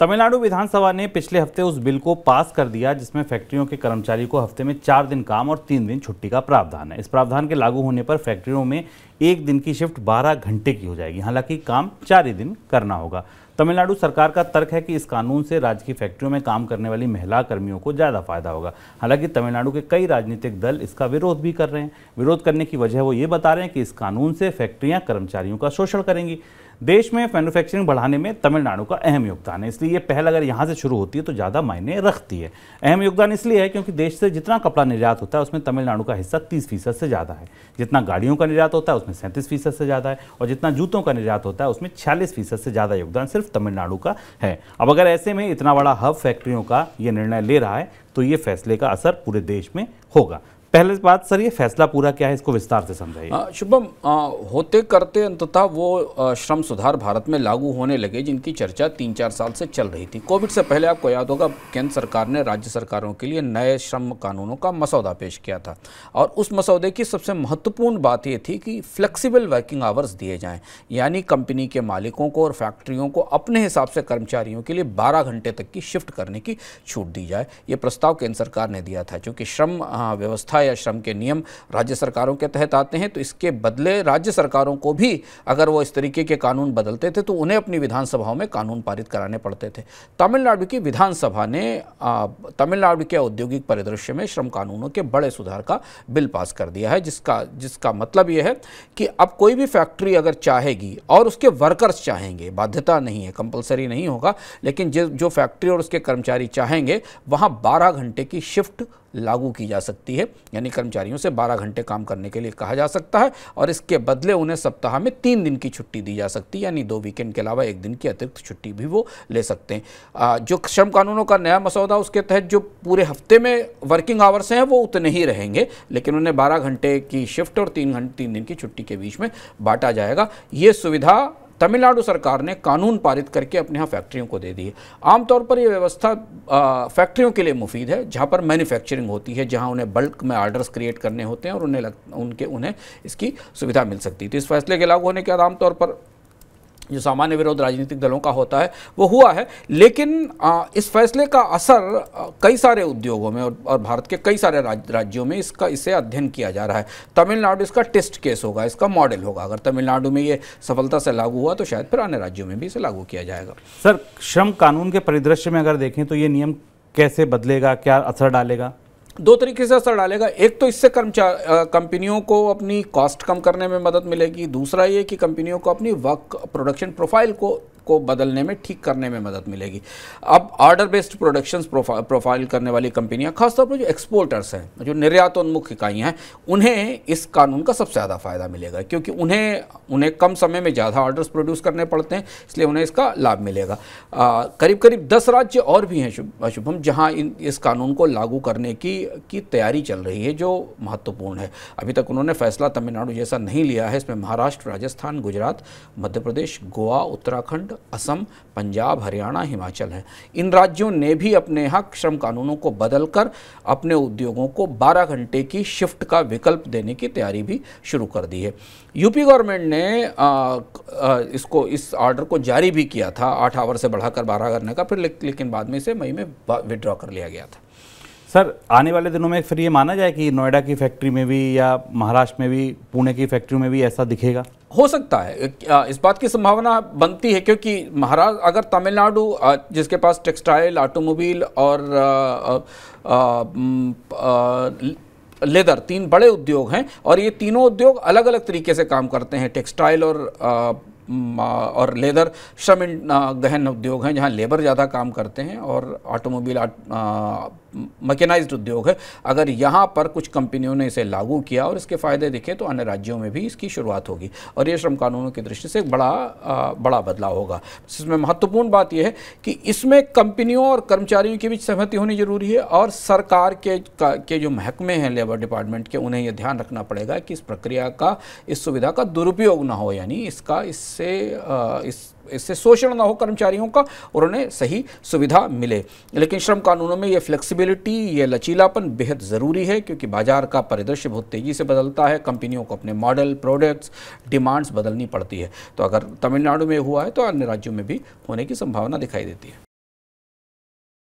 तमिलनाडु विधानसभा ने पिछले हफ्ते उस बिल को पास कर दिया जिसमें फैक्ट्रियों के कर्मचारी को हफ्ते में चार दिन काम और तीन दिन छुट्टी का प्रावधान है इस प्रावधान के लागू होने पर फैक्ट्रियों में एक दिन की शिफ्ट 12 घंटे की हो जाएगी हालांकि काम चार ही दिन करना होगा तमिलनाडु सरकार का तर्क है कि इस कानून से राज्य की फैक्ट्रियों में काम करने वाली महिला कर्मियों को ज़्यादा फायदा होगा हालांकि तमिलनाडु के कई राजनीतिक दल इसका विरोध भी कर रहे हैं विरोध करने की वजह वो ये बता रहे हैं कि इस कानून से फैक्ट्रियाँ कर्मचारियों का शोषण करेंगी देश में मैनुफैक्चरिंग बढ़ाने में तमिलनाडु का अहम योगदान है इसलिए ये पहल अगर यहाँ से शुरू होती है तो ज़्यादा मायने रखती है अहम योगदान इसलिए है क्योंकि देश से जितना कपड़ा निर्यात होता है उसमें तमिलनाडु का हिस्सा तीस फीसद से ज़्यादा है जितना गाड़ियों का निर्यात होता है उसमें सैंतीस फीसद से ज़्यादा है और जितना जूतों का निर्यात होता है उसमें छियालीस फीसद से ज़्यादा योगदान सिर्फ तमिलनाडु का है अब अगर ऐसे में इतना बड़ा हब फैक्ट्रियों का ये निर्णय ले रहा है तो ये फैसले का असर पूरे देश में होगा पहले बात सर ये फैसला पूरा क्या है इसको विस्तार से समझाइए हाँ, शुभम होते करते अंततः वो श्रम सुधार भारत में लागू होने लगे जिनकी चर्चा तीन चार साल से चल रही थी कोविड से पहले आपको याद होगा केंद्र सरकार ने राज्य सरकारों के लिए नए श्रम कानूनों का मसौदा पेश किया था और उस मसौदे की सबसे महत्वपूर्ण बात ये थी कि फ्लेक्सीबल वर्किंग आवर्स दिए जाएँ यानी कंपनी के मालिकों को और फैक्ट्रियों को अपने हिसाब से कर्मचारियों के लिए बारह घंटे तक की शिफ्ट करने की छूट दी जाए ये प्रस्ताव केंद्र सरकार ने दिया था चूँकि श्रम व्यवस्था व्यवस्था या श्रम के नियम राज्य सरकारों के तहत आते हैं तो इसके बदले राज्य सरकारों को भी अगर वो इस तरीके के कानून बदलते थे तो उन्हें अपनी विधानसभाओं में कानून पारित कराने पड़ते थे तमिलनाडु की विधानसभा ने तमिलनाडु के औद्योगिक परिदृश्य में श्रम कानूनों के बड़े सुधार का बिल पास कर दिया है जिसका जिसका मतलब यह है कि अब कोई भी फैक्ट्री अगर चाहेगी और उसके वर्कर्स चाहेंगे बाध्यता नहीं है कंपलसरी नहीं होगा लेकिन जो फैक्ट्री और उसके कर्मचारी चाहेंगे वहां बारह घंटे की शिफ्ट लागू की जा सकती है यानी कर्मचारियों से 12 घंटे काम करने के लिए कहा जा सकता है और इसके बदले उन्हें सप्ताह में तीन दिन की छुट्टी दी जा सकती है यानी दो वीकेंड के अलावा एक दिन की अतिरिक्त छुट्टी भी वो ले सकते हैं जो श्रम कानूनों का नया मसौदा उसके तहत जो पूरे हफ्ते में वर्किंग आवर्स हैं वो उतने ही रहेंगे लेकिन उन्हें बारह घंटे की शिफ्ट और तीन घंटे तीन दिन की छुट्टी के बीच में बांटा जाएगा ये सुविधा तमिलनाडु सरकार ने कानून पारित करके अपने यहाँ फैक्ट्रियों को दे दी है आमतौर पर यह व्यवस्था फैक्ट्रियों के लिए मुफीद है जहाँ पर मैन्युफैक्चरिंग होती है जहाँ उन्हें बल्क में आर्डर्स क्रिएट करने होते हैं और उन्हें लग, उनके उन्हें इसकी सुविधा मिल सकती है तो इस फैसले के लागू होने के बाद आमतौर पर जो सामान्य विरोध राजनीतिक दलों का होता है वो हुआ है लेकिन इस फैसले का असर कई सारे उद्योगों में और, और भारत के कई सारे राज, राज्यों में इसका इसे अध्ययन किया जा रहा है तमिलनाडु इसका टेस्ट केस होगा इसका मॉडल होगा अगर तमिलनाडु में ये सफलता से लागू हुआ तो शायद फिर अन्य राज्यों में भी इसे लागू किया जाएगा सर श्रम कानून के परिदृश्य में अगर देखें तो ये नियम कैसे बदलेगा क्या असर डालेगा दो तरीके से असर डालेगा एक तो इससे कंपनियों को अपनी कॉस्ट कम करने में मदद मिलेगी दूसरा ये कि कंपनियों को अपनी वर्क प्रोडक्शन प्रोफाइल को को बदलने में ठीक करने में मदद मिलेगी अब order based productions profile, profile करने वाली कंपनियां खासतौर पर जो एक्सपोर्टर्स हैं जो निर्यातोन्मुख इकाइयाँ हैं उन्हें इस कानून का सबसे ज़्यादा फ़ायदा मिलेगा क्योंकि उन्हें उन्हें कम समय में ज़्यादा ऑर्डर्स प्रोड्यूस करने पड़ते हैं इसलिए उन्हें इसका लाभ मिलेगा करीब करीब दस राज्य और भी हैं शुभम जहाँ इन इस कानून को लागू करने की की तैयारी चल रही है जो महत्वपूर्ण है अभी तक उन्होंने फैसला तमिलनाडु जैसा नहीं लिया है इसमें महाराष्ट्र राजस्थान गुजरात मध्य प्रदेश गोवा उत्तराखंड असम पंजाब हरियाणा हिमाचल है इन राज्यों ने भी अपने यहाँ श्रम कानूनों को बदलकर अपने उद्योगों को 12 घंटे की शिफ्ट का विकल्प देने की तैयारी भी शुरू कर दी है यूपी गवर्नमेंट ने आ, आ, इसको इस ऑर्डर को जारी भी किया था आठ आवर से बढ़ाकर बारह करने का फिर लेकिन बाद में इसे मई में विड्रॉ कर लिया गया था सर आने वाले दिनों में फिर ये माना जाए कि नोएडा की फैक्ट्री में भी या महाराष्ट्र में भी पुणे की फैक्ट्री में भी ऐसा दिखेगा हो सकता है इस बात की संभावना बनती है क्योंकि महाराष्ट्र अगर तमिलनाडु जिसके पास टेक्सटाइल ऑटोमोबाइल और आ, आ, आ, लेदर तीन बड़े उद्योग हैं और ये तीनों उद्योग अलग अलग तरीके से काम करते हैं टेक्सटाइल और और लेदर श्रम गहन उद्योग हैं जहाँ लेबर ज़्यादा काम करते हैं और ऑटोमोबाइल मकैनाइज्ड उद्योग है अगर यहाँ पर कुछ कंपनियों ने इसे लागू किया और इसके फ़ायदे दिखे तो अन्य राज्यों में भी इसकी शुरुआत होगी और ये श्रम कानूनों की दृष्टि से बड़ा आ, बड़ा बदलाव होगा इसमें महत्वपूर्ण बात यह है कि इसमें कंपनियों और कर्मचारियों के बीच सहमति होनी जरूरी है और सरकार के के जो महकमे हैं लेबर डिपार्टमेंट के उन्हें यह ध्यान रखना पड़ेगा कि इस प्रक्रिया का इस सुविधा का दुरुपयोग ना हो यानी इसका इससे इस इससे शोषण ना हो कर्मचारियों का और उन्हें सही सुविधा मिले लेकिन श्रम कानूनों में ये फ्लेक्सिबिलिटी ये लचीलापन बेहद ज़रूरी है क्योंकि बाजार का परिदृश्य बहुत तेज़ी से बदलता है कंपनियों को अपने मॉडल प्रोडक्ट्स डिमांड्स बदलनी पड़ती है तो अगर तमिलनाडु में हुआ है तो अन्य राज्यों में भी होने की संभावना दिखाई देती है